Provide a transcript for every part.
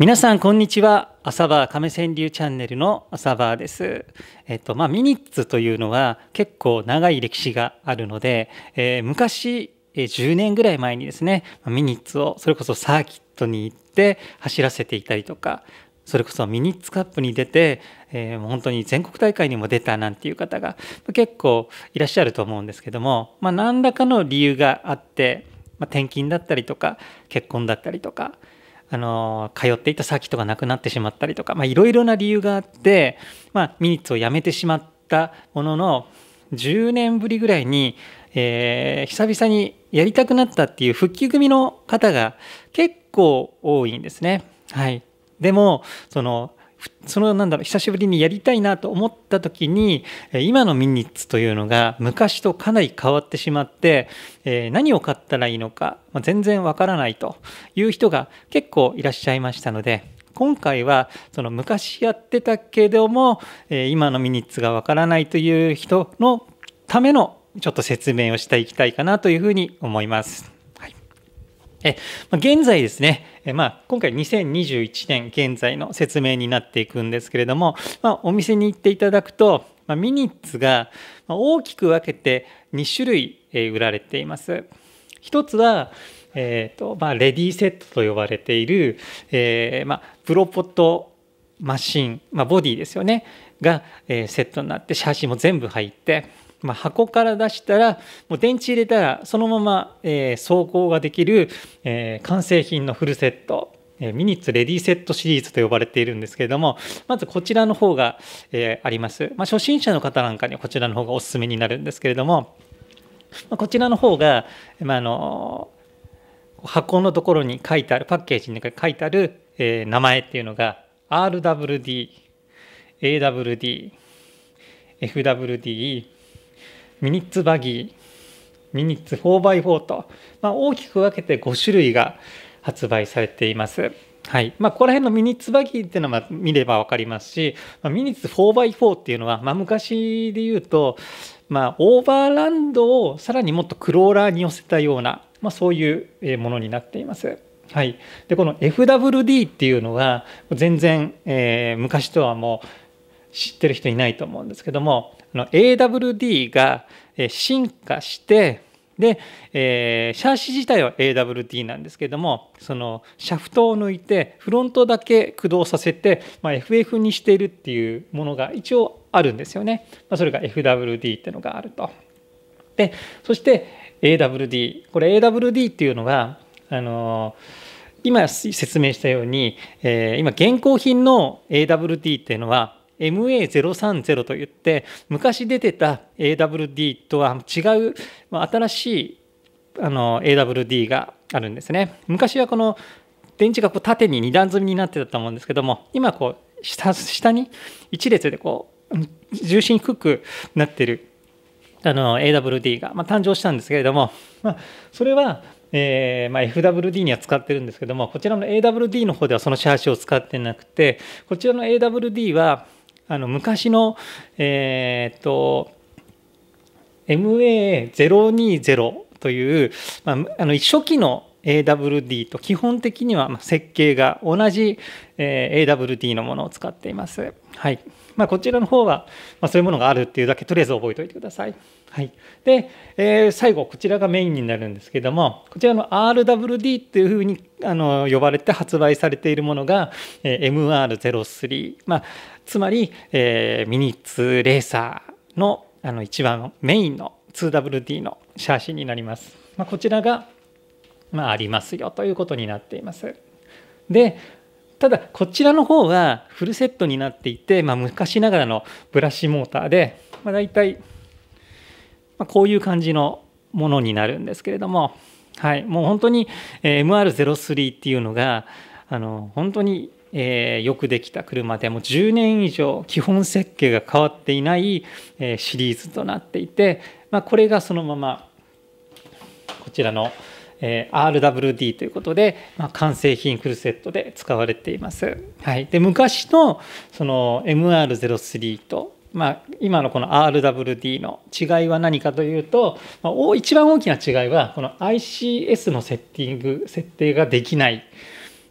皆さんこんにちは朝バー亀川流チャンネルの朝バーですえっとまあミニッツというのは結構長い歴史があるので、えー、昔10年ぐらい前にですねミニッツをそれこそサーキットに行って走らせていたりとかそれこそミニッツカップに出て、えー、本当に全国大会にも出たなんていう方が結構いらっしゃると思うんですけども、まあ、何らかの理由があって、まあ、転勤だったりとか結婚だったりとかあの通っていたサーキットがなくなってしまったりとかいろいろな理由があって、まあ、ミニッツをやめてしまったものの10年ぶりぐらいに、えー、久々にやりたくなったっていう復帰組の方が結構多いんですね。はい、でもそのそのなんだろう久しぶりにやりたいなと思った時に今のミニッツというのが昔とかなり変わってしまって、え何を買ったらいいのか全然わからないという人が結構いらっしゃいましたので今回はその昔やってたけども、え今のミニッツがわからないという人のためのちょっと説明をしていきたいかなというふうに思います。え現在ですね、えまあ、今回2021年現在の説明になっていくんですけれども、まあ、お店に行っていただくと、まあ、ミニッツが大きく分けて2種類、え売られています。一つは、えーとまあ、レディーセットと呼ばれている、えー、まあ、プロポットマシン、まあ、ボディですよねが、えー、セットになって写真も全部入ってまあ、箱から出したらもう電池入れたらそのまま、えー、走行ができる、えー、完成品のフルセット、えー、ミニッツレディセットシリーズと呼ばれているんですけれどもまずこちらの方が、えあります、まあ、初心者の方なんかにこちらの方がおすすめになるんですけれども、まあ、こちらの方が、まあの箱のところに書いてあるパッケージに書いてある、え名前っていうのが RWD AWD FWD ミニッツバギー、ミニッツ 4x4 と、まあ、大きく分けて5種類が発売されています。はいまあ、ここら辺のミニッツバギーっていうのは見れば分かりますし、まあ、ミニッツ 4x4 っていうのは、まあ、昔で言うと、まあ、オーバーランドをさらにもっとクローラーに寄せたような、まあ、そういうものになっています。はい、でこの FWD っていうのは全然、えー、昔とはもう知ってる人いないと思うんですけどもの AWD が進化してで、えー、シャーシ自体は AWD なんですけどもそのシャフトを抜いてフロントだけ駆動させて、まあ、FF にしているっていうものが一応あるんですよね、まあ、それが FWD っていうのがあるとでそして AWD これ AWD っていうのはあの今説明したように、えー、今現行品の AWD っていうのは MA030 といって昔出てた AWD とは違う、ま新しいあの AWD があるんですね昔はこの電池がこう縦に2段積みになってたと思うんですけども今こう下下に1列でこう重心低くなってるあの AWD が、まあ、誕生したんですけれども、まあ、それは、えーまあ、FWD には使ってるんですけどもこちらの AWD の方ではそのシャーシを使ってなくてこちらの AWD はあの昔の、えー、っと MA020 という、まあ、あの初期の AWD と基本的には設計が同じ AWD のものを使っています。はいまあ、こちらの方は、まあ、そういうものがあるっていうだけとりあえず覚えておいてください。はい、で、えー、最後こちらがメインになるんですけどもこちらの RWD っていうふうにあの呼ばれて発売されているものが、えー、MR03、まあつまり、えー、ミニッツレーサーのあの一番メインの 2WD の写真になります。まあ、こちらが、まあ、ありますよということになっています。でただこちらの方はフルセットになっていて、まあ、昔ながらのブラシモーターで、まあ、大体、まあ、こういう感じのものになるんですけれども、はい、もう本当に MR03 っていうのがあの本当にえー、よくできた車でも10年以上基本設計が変わっていない、えー、シリーズとなっていて、まあ、これがそのままこちらの、えー、RWD ということで、まあ、完成品フルセットで使われています。はい、で昔のその MR03 とまあ、今のこの RWD の違いは何かというと、まあ、一番大きな違いはこの ICS のセッティング設定ができない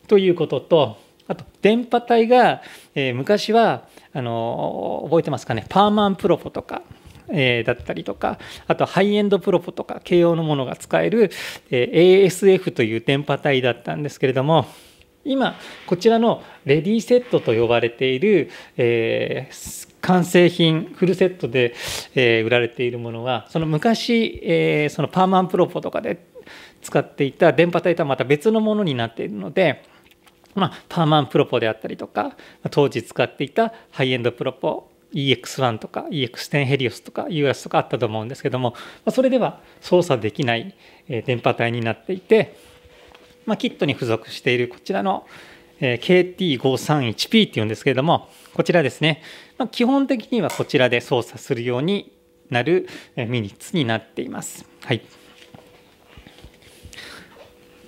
ということとあと電波帯が、えー、昔はあの覚えてますかねパーマンプロポとか、えー、だったりとかあとハイエンドプロポとか慶応のものが使える、えー、ASF という電波帯だったんですけれども今こちらのレディーセットと呼ばれている、えー、完成品フルセットで、えー、売られているものはその昔、えー、そのパーマンプロポとかで使っていた電波帯とはまた別のものになっているので。まあ、パーマンプロポであったりとか当時使っていたハイエンドプロポ EX1 とか EX10 ヘリオスとか US とかあったと思うんですけども、まそれでは操作できない電波帯になっていて、まあ、キットに付属しているこちらの KT531P っていうんですけれどもこちらですね、ま基本的にはこちらで操作するようになるミニッツになっています。はい、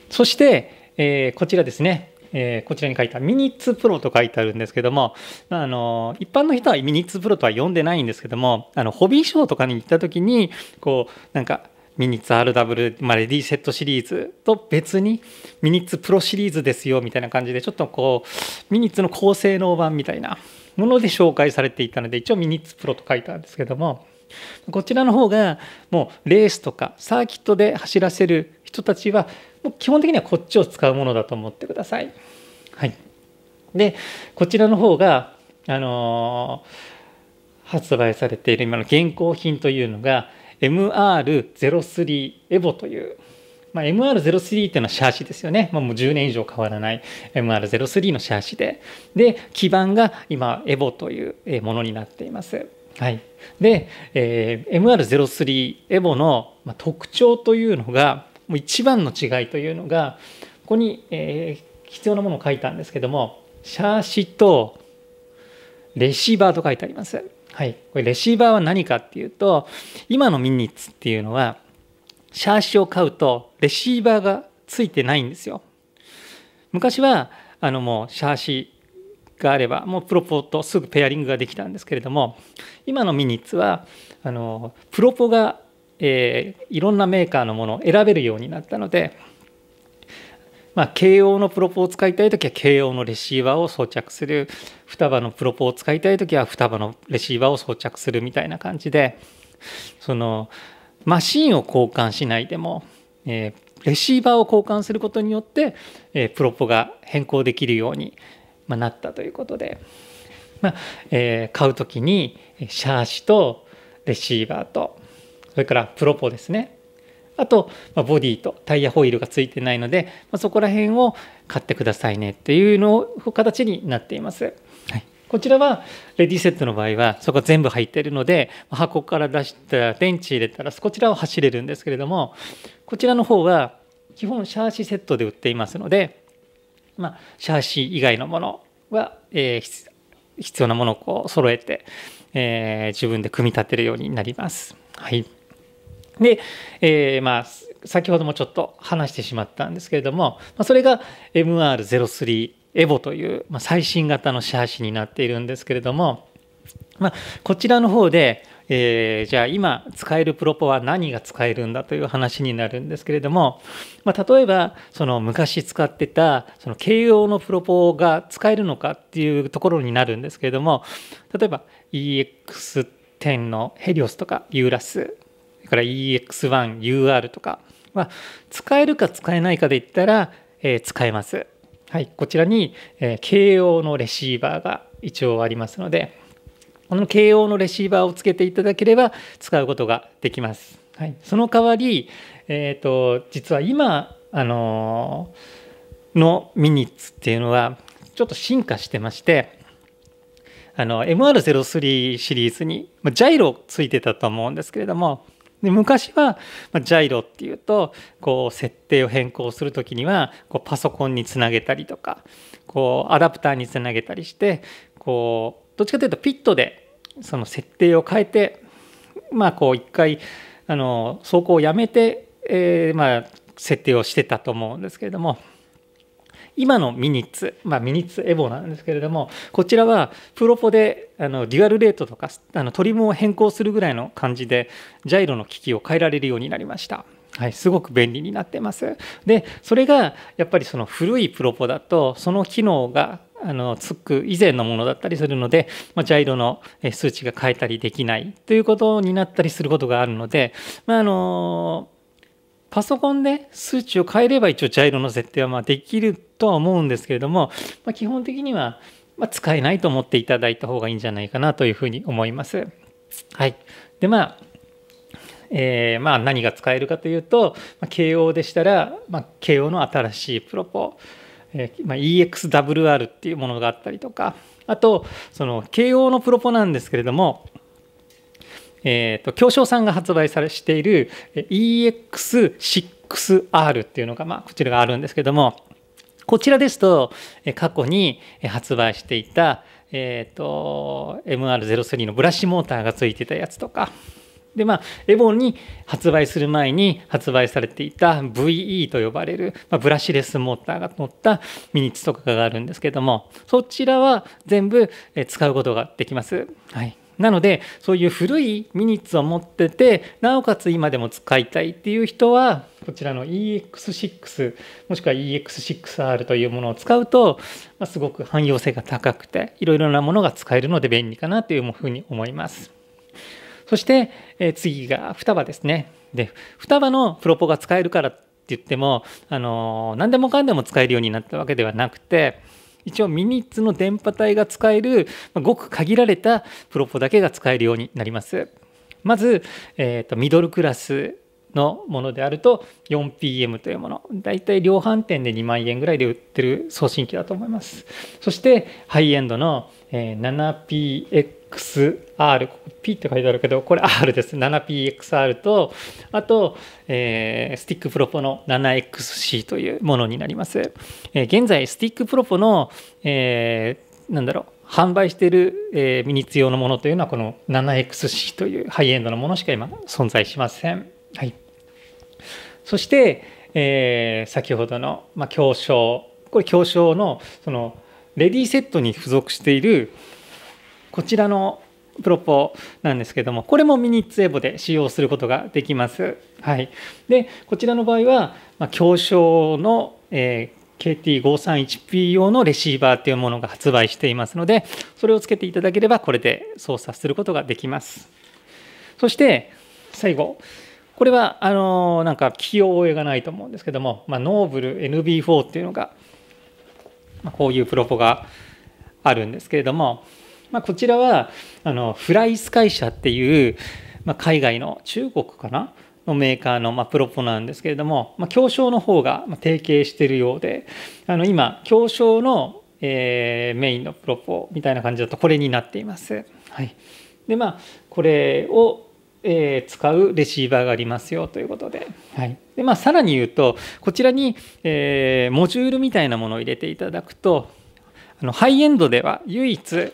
そして、えこちらですねえー、こちらに書いたミニッツプロと書いてあるんですけども、あの、一般の人はミニッツプロとは呼んでないんですけども、あの、ホビーショーとかに行った時に、こう、なんか、ミニッツ RW、まあ、レディセットシリーズと別にミニッツプロシリーズですよみたいな感じでちょっとこうミニッツの高性能版みたいなもので紹介されていたので一応ミニッツプロと書いたんですけどもこちらの方がもうレースとかサーキットで走らせる人たちはもう基本的にはこっちを使うものだと思ってください。はい、でこちらの方が、あのー、発売されている今の現行品というのが MR03 エボという、まあ、MR03 っていうのはシャーシですよね、まあ、もう10年以上変わらない MR03 のシャーシでで基板が今エボというものになっています。はい、で、えー、MR03 エボの特徴というのがもう一番の違いというのがここに、えー、必要なものを書いたんですけどもシャーシとレシーバーと書いてあります。はい、これレシーバーは何かっていうと今のミニッツっていうのはシャーシを買うとレシーバーがついてないんですよ。昔はあのもうシャーシがあればもうプロポーとすぐペアリングができたんですけれども今のミニッツはあのプロポがえー、いろんなメーカーのものを選べるようになったので、まあ、慶応のプロポを使いたい時は慶応のレシーバーを装着する双葉のプロポを使いたい時は双葉のレシーバーを装着するみたいな感じでそのマシンを交換しないでも、えー、レシーバーを交換することによって、えー、プロポが変更できるように、まあ、なったということで、まあえー、買う時にシャーシとレシーバーとそれからプロポですねあと、まボディとタイヤホイールがついてないので、まそこら辺を買ってくださいねっていうのを形になっています。はいこちらはレディセットの場合はそこ全部入っているので箱から出した電池入れたらこちらを走れるんですけれどもこちらの方は基本シャーシセットで売っていますので、まあ、シャーシ以外のものは、えー、必要なものをこう揃えて、えー、自分で組み立てるようになります。はいで、えー、まあ先ほどもちょっと話してしまったんですけれども、まあ、それが MR03 エボという、まあ、最新型のシャーシになっているんですけれども、まあ、こちらの方で、えー、じゃあ今使えるプロポは何が使えるんだという話になるんですけれども、まあ、例えばその昔使ってたその慶応のプロポが使えるのかっていうところになるんですけれども例えば EX10 のヘリオスとかユーラスから EX1、UR とかは使えるか使えないかで言ったら、えー、使えます。はい、こちらに、えー、慶応のレシーバーが一応ありますので、この慶応のレシーバーをつけていただければ使うことができます。はい、その代わり、えーと、実は今、あのー、のミニッツっていうのはちょっと進化してまして、あの MR03 シリーズに、まあ、ジャイロついてたと思うんですけれどもで昔は、まあ、ジャイロっていうとこう設定を変更する時にはこうパソコンにつなげたりとかこうアダプターにつなげたりしてこうどっちかというとピットでその設定を変えてまあこう一回あの走行をやめて、えー、まあ設定をしてたと思うんですけれども今のミニッツ、まあ、ミニッツエボなんですけれどもこちらはプロポであのデュアルレートとかあのトリムを変更するぐらいの感じでジャイロの機器を変えられるようになりました。はい、すごく便利になってます。で、それがやっぱりその古いプロポだと、その機能があのつく以前のものだったりするので、まあ、ジャイロの数値が変えたりできないということになったりすることがあるので、まあ、あのパソコンで数値を変えれば一応ジャイロの設定はまできるとは思うんですけれども、まあ、基本的にはま使えないと思っていただいた方がいいんじゃないかなというふうに思います。はい。で、まあ、えー、まあ、何が使えるかというと、まあ、慶応でしたら、まあ、慶応の新しいプロポ、えー、まあ、EXWR っていうものがあったりとか、あと、その慶応のプロポなんですけれども、えっ、ー、と、京商さんが発売されしている EX6R っていうのが、まあ、こちらがあるんですけども、こちらですと、過去に発売していた、えっ、ー、と、MR03 のブラシモーターがついてたやつとか、でまあ、エボンに発売する前に発売されていた VE と呼ばれる、まあ、ブラシレスモーターが乗ったミニッツとかがあるんですけどもそちらは全部使うことができます。はい、なのでそういう古いミニッツを持っててなおかつ今でも使いたいっていう人はこちらの EX6 もしくは EX6R というものを使うと、まあ、すごく汎用性が高くていろいろなものが使えるので便利かなというふうに思います。そして、え次が双葉ですね。で双葉のプロポが使えるからって言っても、あの何でもかんでも使えるようになったわけではなくて一応ミニッツの電波帯が使える、ごく限られたプロポだけが使えるようになります。まず、えーとミドルクラスのものであると 4PM というものだいたい量販店で2万円ぐらいで売ってる送信機だと思いますそしてハイエンドの 7PX p x r ここ P って書いてあるけど、これ R です。7PXR と、あと、えスティックプロポの 7XC というものになります。え現在、スティックプロポの、えなんだろう、販売している、えミニツ用のものというのは、この 7XC というハイエンドのものしか今存在しません。はい。そして、え先ほどの、まあ、強商、これ強商の、その、レディセットに付属している、こちらのプロポなんですけどもこれもミニッツエボで使用することができます。はい、でこちらの場合は、まあ、強商の、えー、KT531P 用のレシーバーというものが発売していますのでそれをつけていただければこれで操作することができます。そして最後これはあのー、なんか聞き覚えがないと思うんですけども、まあ、ノーブル NB4 っていうのが、まあ、こういうプロポがあるんですけれどもまあ、こちらはあのフライス会社っていう、まあ、海外の中国かなのメーカーの、まあ、プロポなんですけれども、まあ、競争の方が、ま提携しているようであの今協商の、えー、メインのプロポみたいな感じだとこれになっています。はい、でまあこれをえー、使うレシーバーがありますよということで,、はいでまあ、さらに言うとこちらに、えー、モジュールみたいなものを入れていただくとあのハイエンドでは唯一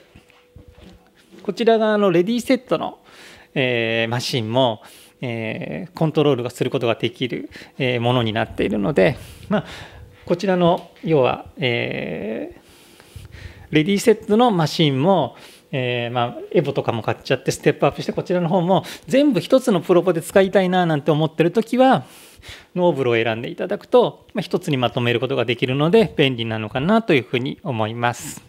こちら側のレディーセットの、えー、マシンも、えー、コントロールすることができる、えー、ものになっているので、まあ、こちらの要は、えー、レディーセットのマシンも、えー、まあ、エボとかも買っちゃってステップアップしてこちらの方も全部一つのプロポで使いたいななんて思ってる時はノーブルを選んでいただくと、まあ、一つにまとめることができるので便利なのかなというふうに思います。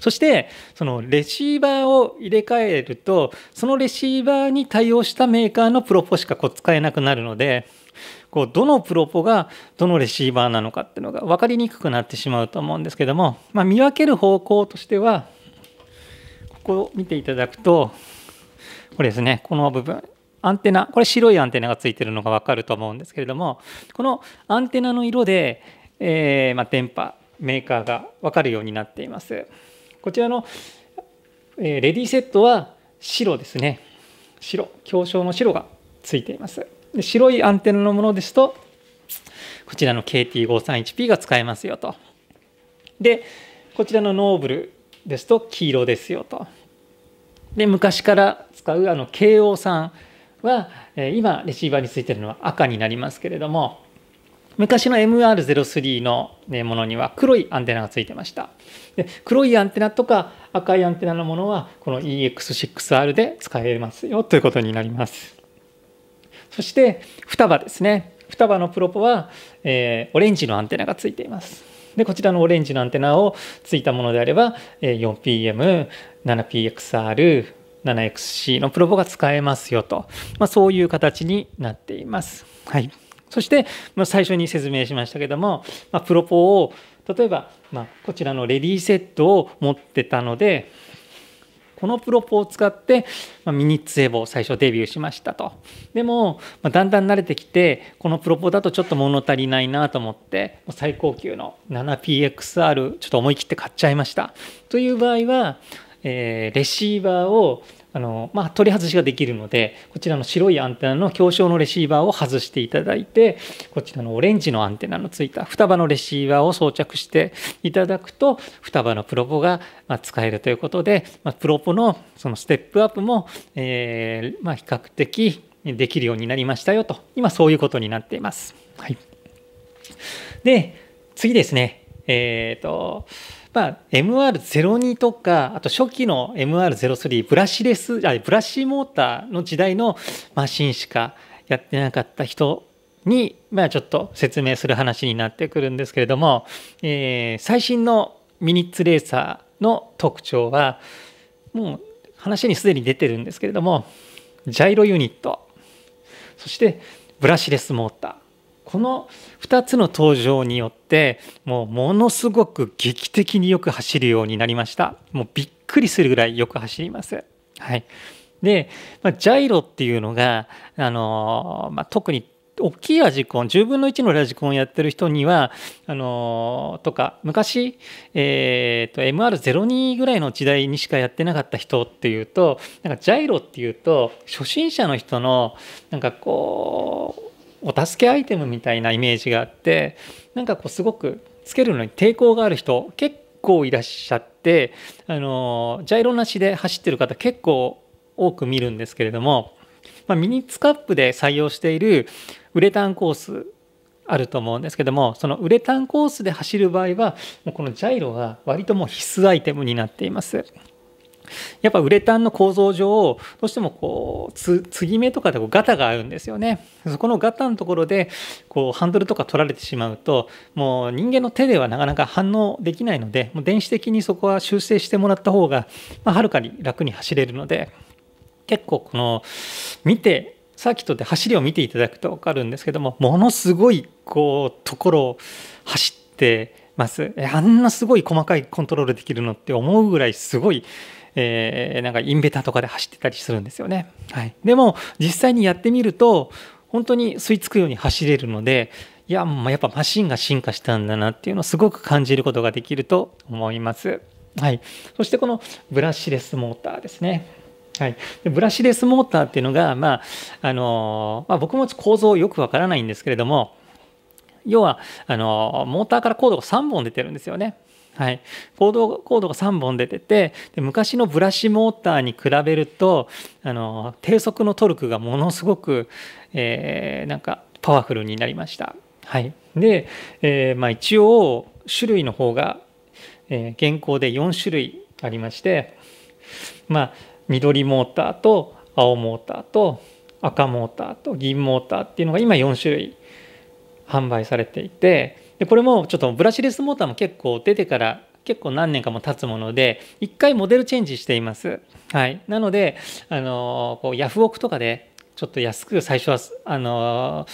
そしてそのレシーバーを入れ替えるとそのレシーバーに対応したメーカーのプロポしかこう使えなくなるのでこうどのプロポがどのレシーバーなのかっていうのが分かりにくくなってしまうと思うんですけども、まあ、見分ける方向としてはここを見ていただくとこれですねこの部分アンテナこれ白いアンテナがついてるのが分かると思うんですけれどもこのアンテナの色で、えー、ま電波メーカーが分かるようになっていますこちらの、えレディセットは白ですね白強小の白がついていますで白いアンテナのものですとこちらの KT531P が使えますよとでこちらのノーブルですと黄色ですよとで昔から使うあの KO さんは、え今レシーバーについてるのは赤になりますけれども昔の MR03 の、ものには黒いアンテナがついてましたで黒いアンテナとか赤いアンテナのものはこの EX6R で使えますよということになりますそして双葉ですね双葉のプロポは、えー、オレンジのアンテナがついていますでこちらのオレンジのアンテナをついたものであれば、え 4PM7PXR 7XC のプロポが使えますよと、まあ、そういう形になっています。はいそして、まあ、最初に説明しましたけども、まあ、プロポを例えば、まあ、こちらのレディーセットを持ってたのでこのプロポを使って、まあ、ミニッツエボを最初デビューしましたとでも、まあ、だんだん慣れてきてこのプロポだとちょっと物足りないなと思って最高級の 7PXR ちょっと思い切って買っちゃいましたという場合は、えー、レシーバーをあの、まあ、取り外しができるのでこちらの白いアンテナの強小のレシーバーを外していただいてこちらのオレンジのアンテナのついた双葉のレシーバーを装着していただくと双葉のプロポが使えるということで、まあ、プロポのそのステップアップも、えー、まあ、比較的できるようになりましたよと今そういうことになっています。はい、で次ですねえっ、とまあ、MR02 とか、あと初期の MR03、ブラシレス、あブラシモーターの時代のマシンしかやってなかった人に、まあ、ちょっと説明する話になってくるんですけれども、えー、最新のミニッツレーサーの特徴は、もう話にすでに出てるんですけれども、ジャイロユニット、そしてブラシレスモーター、この2つの登場によってもうものすごく劇的によく走るようになりましたもうびっくりするぐらいよく走りますはいで、まあ、ジャイロっていうのが、あのまあ、特に大きいラジコン10分の1のラジコンをやってる人にはあのとか昔、えーと、MR02 ぐらいの時代にしかやってなかった人っていうとなんかジャイロっていうと初心者の人のなんかこうお助けアイテムみたいなイメージがあってなんかこうすごくつけるのに抵抗がある人結構いらっしゃってあのジャイロなしで走ってる方結構多く見るんですけれども、まあ、ミニスカップで採用しているウレタンコースあると思うんですけどもそのウレタンコースで走る場合はもうこのジャイロは割ともう必須アイテムになっています。やっぱウレタンの構造上どうしてもこう継ぎ目とかでこうガタがあるんですよねそこのガタのところでこうハンドルとか取られてしまうともう人間の手ではなかなか反応できないのでもう電子的にそこは修正してもらった方が、まあ、はるかに楽に走れるので結構この見てサーキットで走りを見ていただくと分かるんですけどもものすごいこうところを走ってますあんなすごい細かいコントロールできるのって思うぐらいすごいえー、なんかインベタとかで走ってたりするんですよね。はい、でも実際にやってみると本当に吸い付くように走れるのでいややっぱマシンが進化したんだなっていうのをすごく感じることができると思います。はい、そしてこのブラッシレスモーターですね。はい、でブラッシレスモーターっていうのが、まああのまあ、僕も構造よくわからないんですけれども要はあのモーターからコードが3本出てるんですよね。はい、コードコードが3本出ててで昔のブラシモーターに比べるとあの低速のトルクがものすごく、えー、なんかパワフルになりました。はい、で、えー、まあ、一応種類の方が、えー、現行で4種類ありまして、まあ、緑モーターと青モーターと赤モーターと銀モーターっていうのが今4種類販売されていて。でこれもちょっとブラシレスモーターも結構出てから結構何年かも経つもので1回モデルチェンジしています。はい、なのであのこうヤフオクとかでちょっと安く最初はあの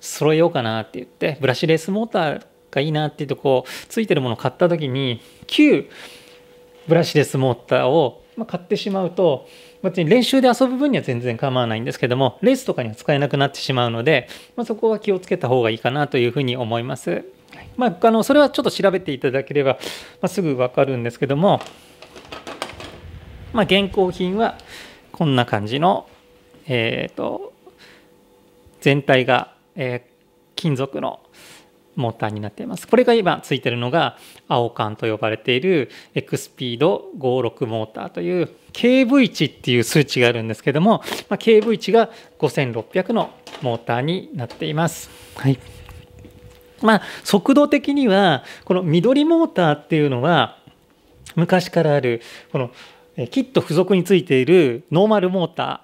揃えようかなって言ってブラシレスモーターがいいなっていうとこうついてるものを買った時に旧ブラシレスモーターを買ってしまうと別に練習で遊ぶ分には全然構わないんですけどもレースとかには使えなくなってしまうので、まあ、そこは気をつけた方がいいかなというふうに思います。まあ、あのそれはちょっと調べていただければ、まあ、すぐ分かるんですけども、まあ、現行品はこんな感じの、えーと、全体が、えー、金属のモーターになっていますこれが今ついてるのが青缶と呼ばれているエクスピード56モーターという KV 値っていう数値があるんですけども、まあ、KV 値が5600のモーターになっています。はいまあ、速度的にはこの緑モーターっていうのは昔からあるこのキット付属についているノーマルモーター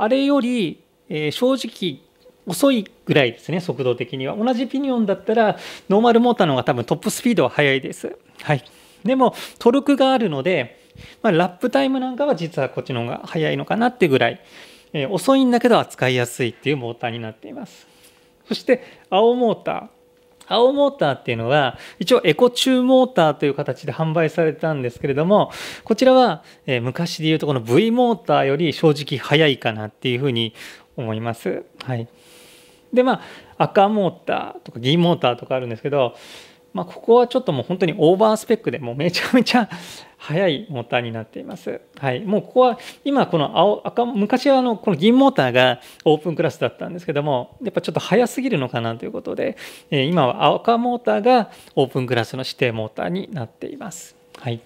あれより、え正直遅いぐらいですね速度的には同じピニオンだったらノーマルモーターの方が多分トップスピードは速いです、はい、でもトルクがあるので、まあ、ラップタイムなんかは実はこっちの方が速いのかなってぐらい、え遅いんだけど扱いやすいっていうモーターになっていますそして青モーター青モーターっていうのは、一応エコチューモーターという形で販売されたんですけれども、こちらは、え昔で言うとこの V モーターより正直早いかなっていうふうに思います。はい。で、まあ、赤モーターとか銀モーターとかあるんですけど、まあ、ここはちょっともう本当にオーバースペックでもうめちゃめちゃ速いモーターになっています。はい。もうここは、今この青、赤、昔はあの、この銀モーターがオープンクラスだったんですけども、やっぱちょっと速すぎるのかなということで、え今は赤モーターがオープンクラスの指定モーターになっています。はい。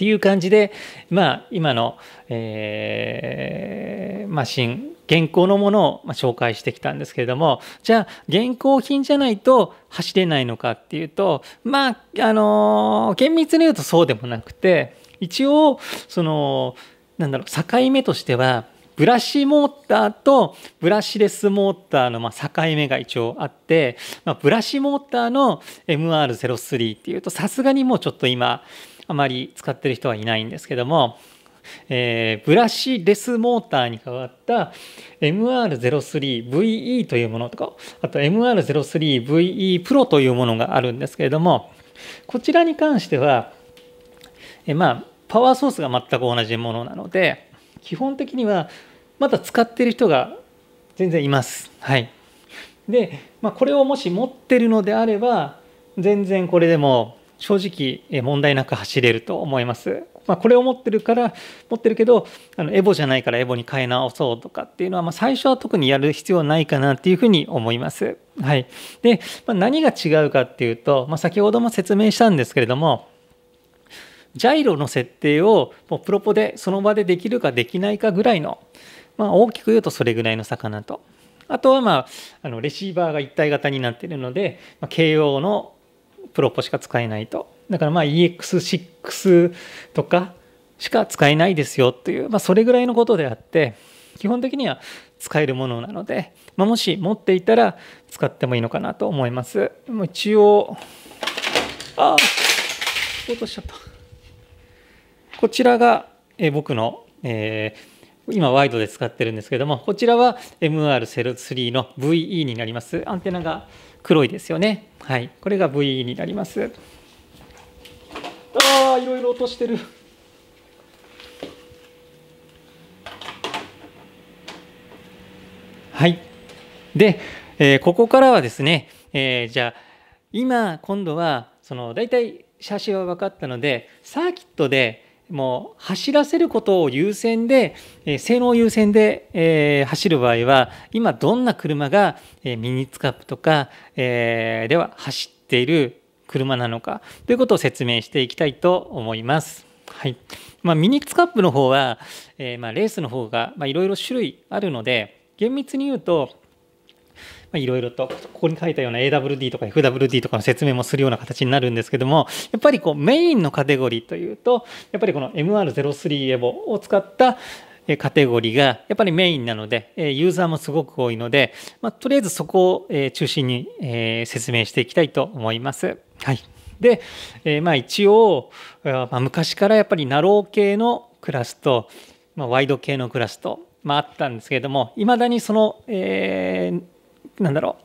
っていう感じで、まあ、今の、えー、ま新、現行のものを、ま紹介してきたんですけれども、じゃあ、現行品じゃないと走れないのかっていうと、まあ、あのー、厳密に言うとそうでもなくて、一応、その、なんだろう、境目としては、ブラシモーターとブラシレスモーターのま境目が一応あって、まあ、ブラシモーターの MR03 っていうとさすがにもうちょっと今あまり使ってる人はいないんですけども、えー、ブラシレスモーターに変わった MR03VE というものとかあと MR03VE プロというものがあるんですけれどもこちらに関しては、えー、まあパワーソースが全く同じものなので基本的にはまだ使ってる人が全然います。はい、で、まあ、これをもし持ってるのであれば全然これでも正直問題なく走れると思います。まあ、これを持ってるから持ってるけどあのエボじゃないからエボに変え直そうとかっていうのは、まあ、最初は特にやる必要ないかなっていうふうに思います。はい、で、まあ、何が違うかっていうと、まあ、先ほども説明したんですけれどもジャイロの設定をもうプロポでその場でできるかできないかぐらいの、まあ、大きく言うとそれぐらいの魚とあとは、まあ、あのレシーバーが一体型になっているので、まあ、KO のプロポしか使えないと。だからまあ EX6 とかしか使えないですよという、まあ、それぐらいのことであって、基本的には使えるものなので、まあ、もし持っていたら使ってもいいのかなと思います。もう一応、あ落としちゃった。こちらが、え僕の、えー、今ワイドで使ってるんですけども、こちらは MR-03 の VE になります。アンテナが黒いですよね。はい、これが VE になります。ああ、いろいろ落としてる。はい。で、えー、ここからはですね、えー、じゃあ、今、今度は、その、大体、写真は分かったので、サーキットで、もう走らせることを優先で、え性能優先で、え走る場合は今どんな車が、えミニツカップとか、えでは走っている車なのかということを説明していきたいと思います。はいまあ、ミニツカップの方は、えまレースの方がいろいろ種類あるので厳密に言うとまいろいろと、ここに書いたような AWD とか FWD とかの説明もするような形になるんですけども、やっぱりこうメインのカテゴリーというと、やっぱりこの MR03 エボを使ったカテゴリーがやっぱりメインなので、ユーザーもすごく多いので、まあ、とりあえずそこを中心に説明していきたいと思います。はい。で、えまあ一応、ま昔からやっぱりナロー系のクラスと、まあ、ワイド系のクラスと、まあ、あったんですけれども、いまだにその、えーなんだろ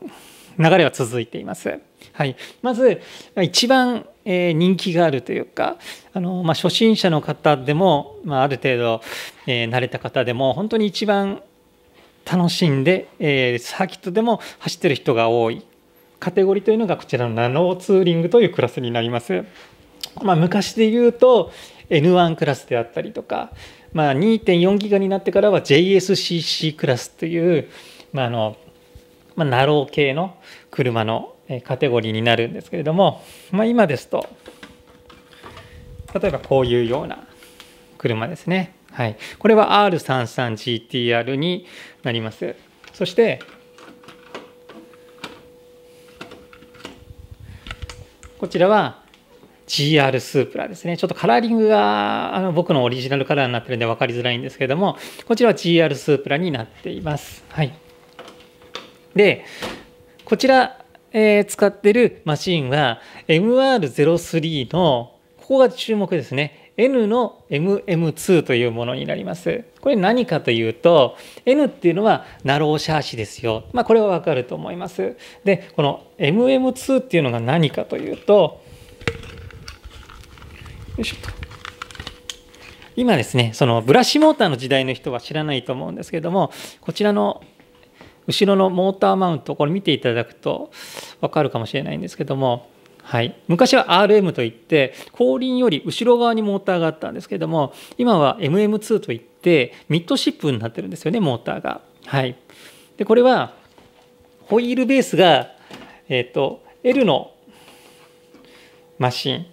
う、流れは続いています。はい、まず、一番、え人気があるというか、あのまあ、初心者の方でも、まあ、ある程度、えー、慣れた方でも、本当に一番楽しんで、えー、サーキットでも走ってる人が多いカテゴリーというのがこちらのナノツーリングというクラスになります。まあ、昔で言うと N1 クラスであったりとか、まあ、2.4ギガになってからは JSCC クラスという、まあ、あのまあ、ナロー系の車のカテゴリーになるんですけれども、まあ、今ですと例えばこういうような車ですね、はい、これは R33GTR になりますそしてこちらは GR スープラですね。ちょっとカラーリングがあの僕のオリジナルカラーになってるんで分かりづらいんですけれども、こちらは GR スープラになっています。はい。で、こちら、えー、使ってるマシンは MR03 の、ここが注目ですね。N の MM2 というものになります。これ何かというと、N っていうのはナローシャーシですよ。まあこれはわかると思います。で、この MM2 っていうのが何かというと、よいしょと。今ですね、そのブラシモーターの時代の人は知らないと思うんですけれども、こちらの後ろのモーターマウントこれ見ていただくと分かるかもしれないんですけども、はい、昔は RM といって後輪より後ろ側にモーターがあったんですけども今は MM2 といってミッドシップになってるんですよねモーターが。はい、でこれはホイールベースが、えーと、L のマシン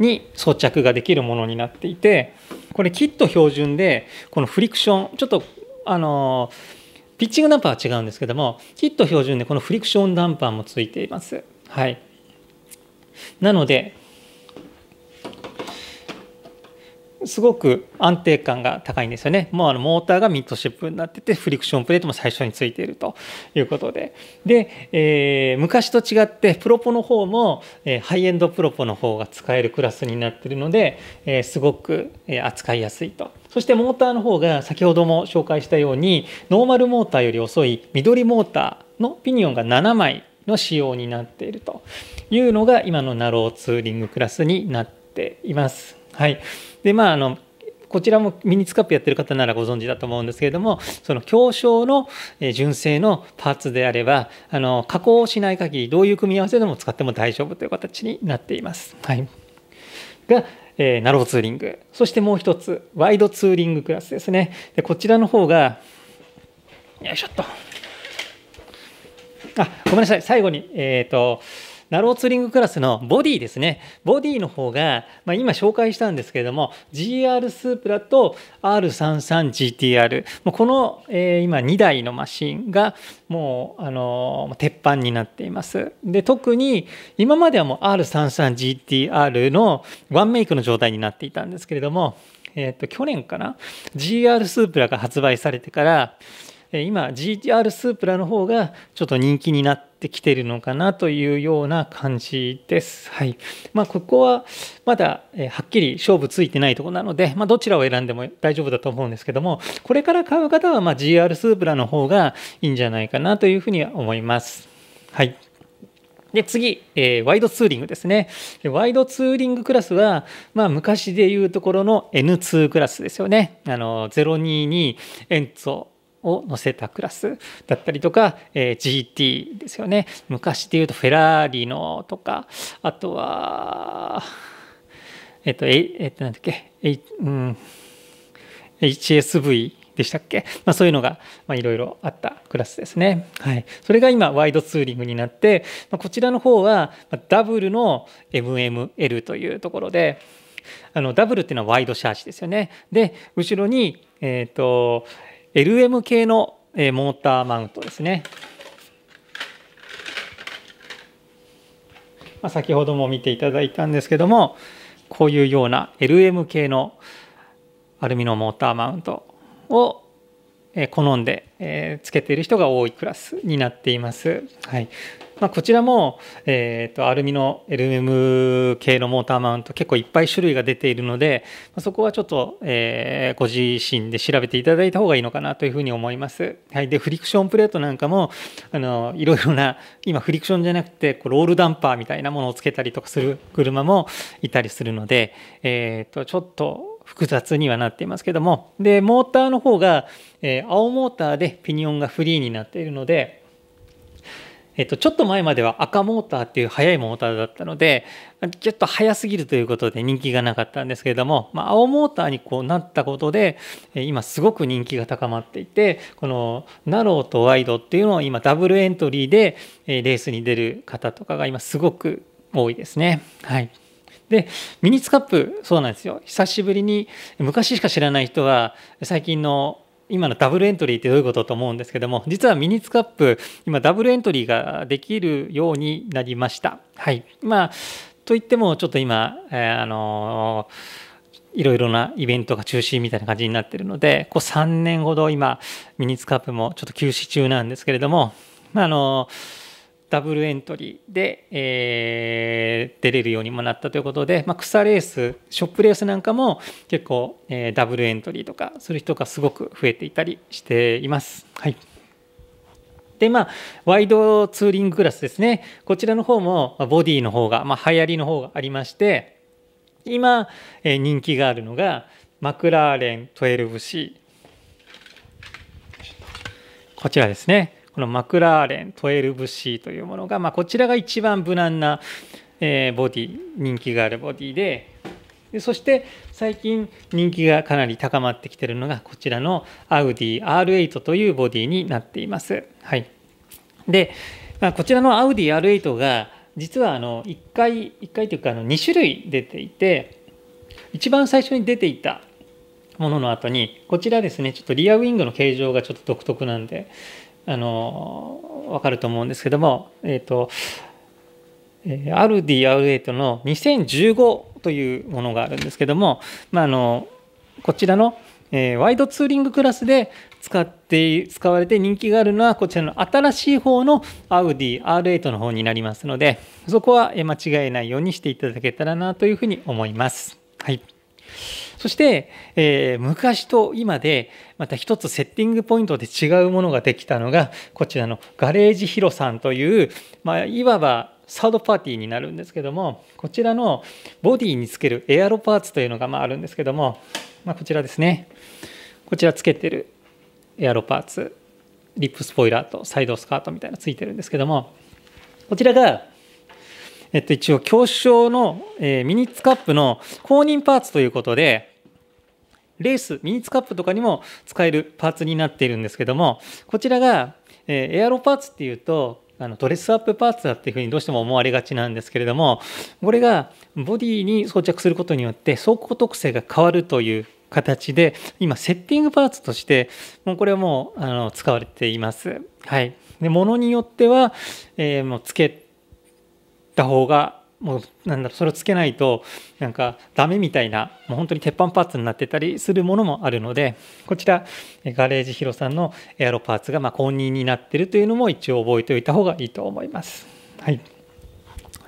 に装着ができるものになっていてこれキット標準でこのフリクションちょっとあのーピッチングダンパーは違うんですけどもキット標準でこのフリクションダンパーもついています。はい、なのですごく安定感が高いんですよね。もうあのモーターがミッドシップになってて、フリクションプレートも最初についているということで。で、えー、昔と違ってプロポの方も、えー、ハイエンドプロポの方が使えるクラスになってるので、えー、すごく、え扱いやすいとそしてモーターの方が先ほども紹介したようにノーマルモーターより遅い緑モーターのピニオンが7枚の仕様になっているというのが今のナローツーリングクラスになっています。はい、でまああのこちらもミニスカップやってる方ならご存知だと思うんですけれども、その強小の純正のパーツであれば、あの加工をしない限り、どういう組み合わせでも使っても大丈夫という形になっています。はい、が、えー、ナローツーリング、そしてもう一つ、ワイドツーリングクラスですね。でこちらの方が、よいしょっと。あ、ごめんなさい。最後に、えっ、ー、と、ナローツーリングクラスのボディですね。ボディの方が、まあ、今紹介したんですけれども、GR スープラと R33GTR、もうこの、えー、今2台のマシンが、もう、あのー、鉄板になっています。で、特に、今まではもう R33GTR のワンメイクの状態になっていたんですけれども、えっ、ー、と、去年かな ?GR スープラが発売されてから、今 GTR スープラの方がちょっと人気になってきてるのかなというような感じです。はい。まあ、ここはまだはっきり勝負ついてないとこなので、まあ、どちらを選んでも大丈夫だと思うんですけども、これから買う方はま GR スープラの方がいいんじゃないかなというふうには思います。はい。で次、えー、ワイドツーリングですね。ワイドツーリングクラスは、まあ、昔でいうところの N2 クラスですよね。あの02 2エンツォを乗せたクラスだったりとか、えー、GT ですよね昔でいうとフェラーリのとかあとはえっ、とええっ、となんだっけ、えうん、HSV でしたっけ、まあ、そういうのがいろいろあったクラスですね、はい、それが今ワイドツーリングになって、まあ、こちらの方はダブルの MML というところであのダブルっていうのはワイドシャーシですよねで後ろにえっ、ー、と LM 系の、えモーターマウントですね。まあ、先ほども見ていただいたんですけどもこういうような LM 系のアルミのモーターマウントを好んでつけている人が多いクラスになっています。はい、まあ、こちらも、えーと、アルミの LM 系のモーターマウント結構いっぱい種類が出ているので、まあ、そこはちょっと、えー、ご自身で調べていただいた方がいいのかなというふうに思います。はい、でフリクションプレートなんかもあのいろいろな今フリクションじゃなくてこうロールダンパーみたいなものをつけたりとかする車もいたりするので、えーと、とちょっと複雑にはなっていますけどもでモーターの方が、えー、青モーターでピニオンがフリーになっているのでえっと、ちょっと前までは赤モーターっていう速いモーターだったので、ちょっと速すぎるということで人気がなかったんですけれども、まあ、青モーターにこうなったことで、今すごく人気が高まっていて、このナローとワイドっていうのを今ダブルエントリーでレースに出る方とかが今すごく多いですね。はい。でミニスカップそうなんですよ久しぶりに昔しか知らない人は最近の今のダブルエントリーってどういうことと思うんですけども実はミニツカップ今ダブルエントリーができるようになりました。はい、まあといってもちょっと今、えー、あのー、いろいろなイベントが中止みたいな感じになってるのでこう3年ほど今ミニツカップもちょっと休止中なんですけれども、まあ、あのダブルエントリーで、えー、出れるようにもなったということで、まあ、草レースショップレースなんかも結構、えー、ダブルエントリーとかする人がすごく増えていたりしています。はいでまあ、ワイドツーリングクラスですねこちらの方もボディの方が、まあ、流行りの方がありまして今、えー、人気があるのがマクラーレン 12C こちらですねこのマクラーレン 12C というものが、まあ、こちらが一番無難な、えー、ボディ人気があるボディででそして最近人気がかなり高まってきているのがこちらのアウディ R8 というボディになっています。はい、で、まあ、こちらのアウディ R8 が実はあの1回1回というかあの2種類出ていて一番最初に出ていたものの後にこちらですねちょっとリアウィングの形状がちょっと独特なんであの分かると思うんですけども、えーとえー、RDR8 の2015というものがあるんですけども、まあ、あのこちらの、えー、ワイドツーリングクラスで使って使われて人気があるのはこちらの新しい方のアウディ R8 の方になりますのでそこは間違えないようにしていただけたらなというふうに思います。はいそして、えー、昔と今でまた一つセッティングポイントで違うものができたのがこちらのガレージヒロさんという、まあ、いわばサードパーティーになるんですけどもこちらのボディにつけるエアロパーツというのがまああるんですけども、まあ、こちらですねこちらつけてるエアロパーツリップスポイラーとサイドスカートみたいなついてるんですけどもこちらがえっと、一応、狭小の、えー、ミニッツカップの公認パーツということで、レース、ミニッツカップとかにも使えるパーツになっているんですけども、こちらが、えー、エアロパーツっていうと、あのドレスアップパーツだっていうふうにどうしても思われがちなんですけれども、これがボディに装着することによって走行特性が変わるという形で、今セッティングパーツとして、もうこれはもうあの使われています。はい。で、物によっては、えー、もうつけった方がもうなんだろうそれをつけないとなんかダメみたいなもう本当に鉄板パーツになってたりするものもあるのでこちらガレージヒロさんのエアロパーツがまあ公認になってるというのも一応覚えておいた方がいいと思います。はい、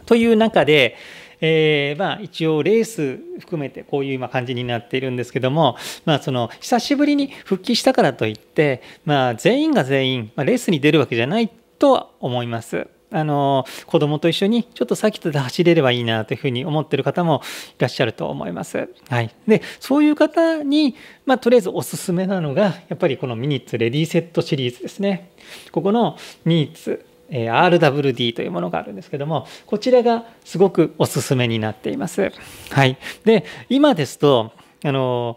という中で、えー、まあ一応レース含めてこういう今感じになっているんですけども、まあ、その久しぶりに復帰したからといって、まあ、全員が全員、まレースに出るわけじゃないとは思います。あの子供と一緒にちょっとサーキットで走れればいいなというふうに思ってる方もいらっしゃると思います。はい、でそういう方に、まあ、とりあえずおすすめなのがやっぱりこのミニッツレディーセットシリーズですね。ここのミニッツ RWD というものがあるんですけどもこちらがすごくおすすめになっています。はい、で今ですとあの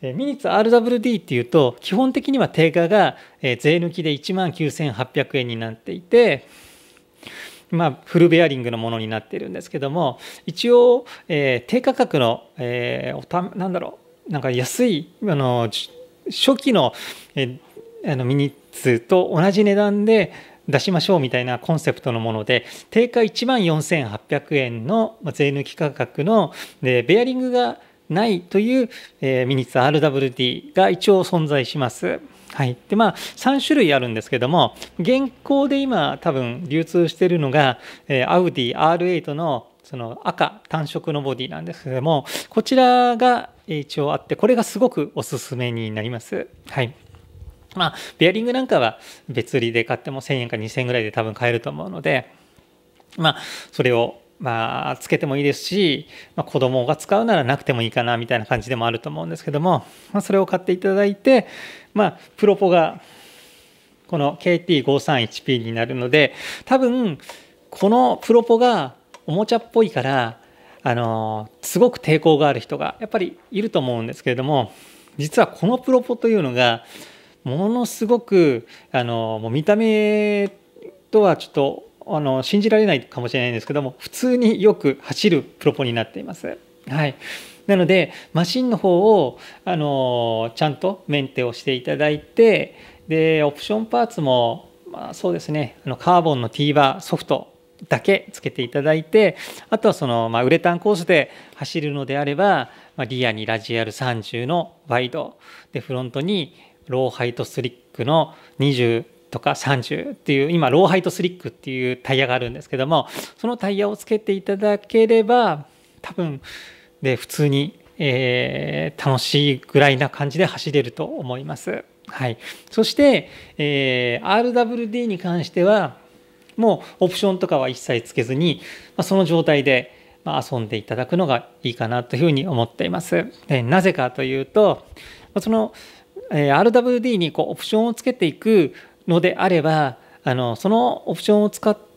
ミニッツ RWD っていうと基本的には定価が税抜きで19,800円になっていてまあ、フルベアリングのものになっているんですけども一応、えー、低価格の、えー、おたなんだろうなんか安いあの初期の,、えー、あのミニッツと同じ値段で出しましょうみたいなコンセプトのもので定価1万4800円の税抜き価格のでベアリングがないという、えー、ミニッツ RWD が一応存在します。はいでまあ、3種類あるんですけども現行で今多分流通してるのが、えー、アウディ R8 のその赤単色のボディなんですけどもこちらが一応あってこれがすごくおすすめになります。はいまあ、ベアリングなんかは別売りで買っても1000円か2000円ぐらいで多分買えると思うので、まあ、それをまあ、つけてもいいですし、まあ、子供が使うならなくてもいいかなみたいな感じでもあると思うんですけども、まあ、それを買っていただいて、まあ、プロポがこの KT531P になるので多分このプロポがおもちゃっぽいからあのすごく抵抗がある人がやっぱりいると思うんですけれども実はこのプロポというのがものすごくあのもう見た目とはちょっとあの信じられないかもしれないんですけども普通によく走るプロポになっています。はい、なのでマシンの方をあのちゃんとメンテをしていただいてでオプションパーツも、まあ、そうですねあのカーボンの T バーソフトだけつけていただいてあとはその、まあ、ウレタンコースで走るのであれば、まあ、リアにラジアル30のワイドでフロントにローハイトスリックの20とか30っていう今ローハイトスリックっていうタイヤがあるんですけどもそのタイヤをつけていただければ多分で普通に、えー、楽しいぐらいな感じで走れると思います。はい、そして、えー、RWD に関してはもうオプションとかは一切つけずに、まあ、その状態で、まあ、遊んでいただくのがいいかなというふうに思っています。でなぜかというとその、えー、RWD にこうオプションをつけていくのであればあのそのオプションを使って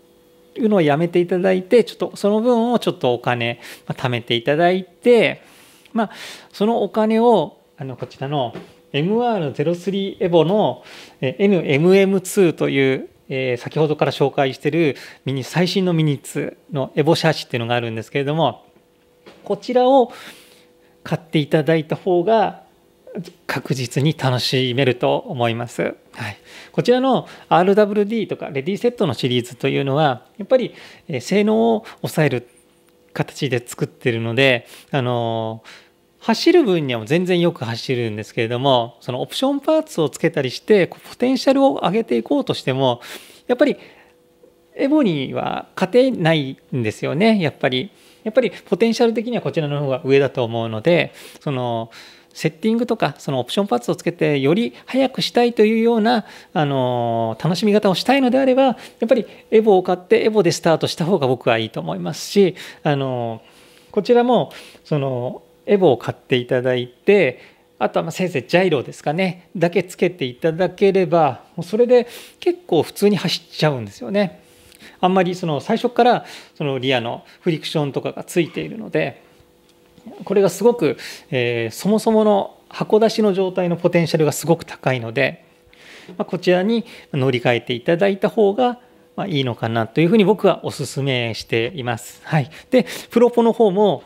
うのをやめていただいて、ちょっとその分をちょっとお金、まあ、貯めていただいて、まあ、そのお金を、あの、こちらの MR03 エボの NMM2 というえー、先ほどから紹介してるミニ最新のミニッツのエボシャーシっていうのがあるんですけれどもこちらを買っていただいた方が確実に楽しめると思います。はい、こちらの RWD とかレディセットのシリーズというのはやっぱり性能を抑える形で作ってるので、あの走る分には全然よく走るんですけれどもそのオプションパーツをつけたりしてポテンシャルを上げていこうとしてもやっぱりエボニーは勝てないんですよねやっぱり。やっぱりポテンシャル的にはこちらの方が上だと思うのでそのセッティングとかそのオプションパーツをつけてより早くしたいというようなあの楽しみ方をしたいのであればやっぱりエボを買ってエボでスタートした方が僕はいいと思いますしあのこちらもそのエボを買っていただいてあとはませいぜいジャイロですかねだけつけていただければもうそれで結構普通に走っちゃうんですよね。あんまりその最初からそのリアのフリクションとかがついているのでこれがすごく、えー、そもそもの箱出しの状態のポテンシャルがすごく高いので、まあ、こちらに乗り換えていただいた方がまあいいのかなというふうに僕はお勧めしています。はい、でプロポの方も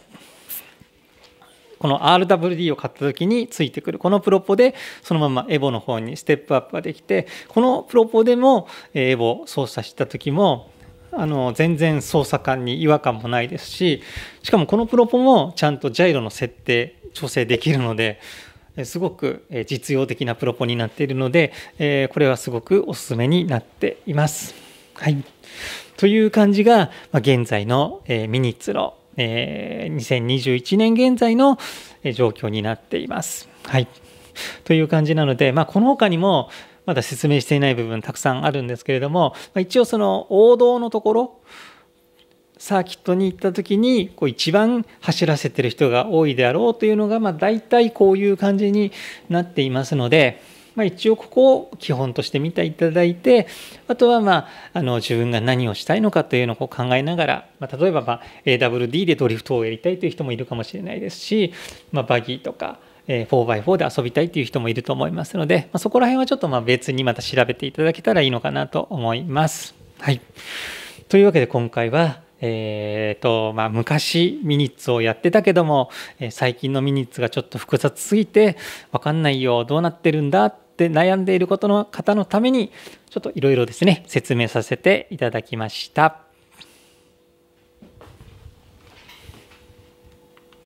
この RWD を買った時についてくるこのプロポでそのままエボの方にステップアップができてこのプロポでもエボを操作した時もあの全然操作感に違和感もないですししかもこのプロポもちゃんとジャイロの設定調整できるのですごく実用的なプロポになっているので、これはすごくおすすめになっています。はい、という感じが、現在の、ミニッツの、2021年現在の状況になっています。はいという感じなので、まあ、この他にもまだ説明していない部分たくさんあるんですけれども、ま一応その王道のところサーキットに行った時にこう一番走らせてる人が多いであろうというのが、まあ、大体こういう感じになっていますので、まあ、一応ここを基本として見ていただいてあとは、まあ、あの自分が何をしたいのかというのをこう考えながら、まあ、例えば、ま AWD でドリフトをやりたいという人もいるかもしれないですし、まバギーとかえ 4x4 で遊びたいっていう人もいると思いますので、まそこら辺はちょっとま別にまた調べていただけたらいいのかなと思います。はい、というわけで今回は、えーとまあ、昔ミニッツをやってたけども、え最近のミニッツがちょっと複雑すぎて分かんないよどうなってるんだって悩んでいることの方のためにちょっといろいろですね説明させていただきました。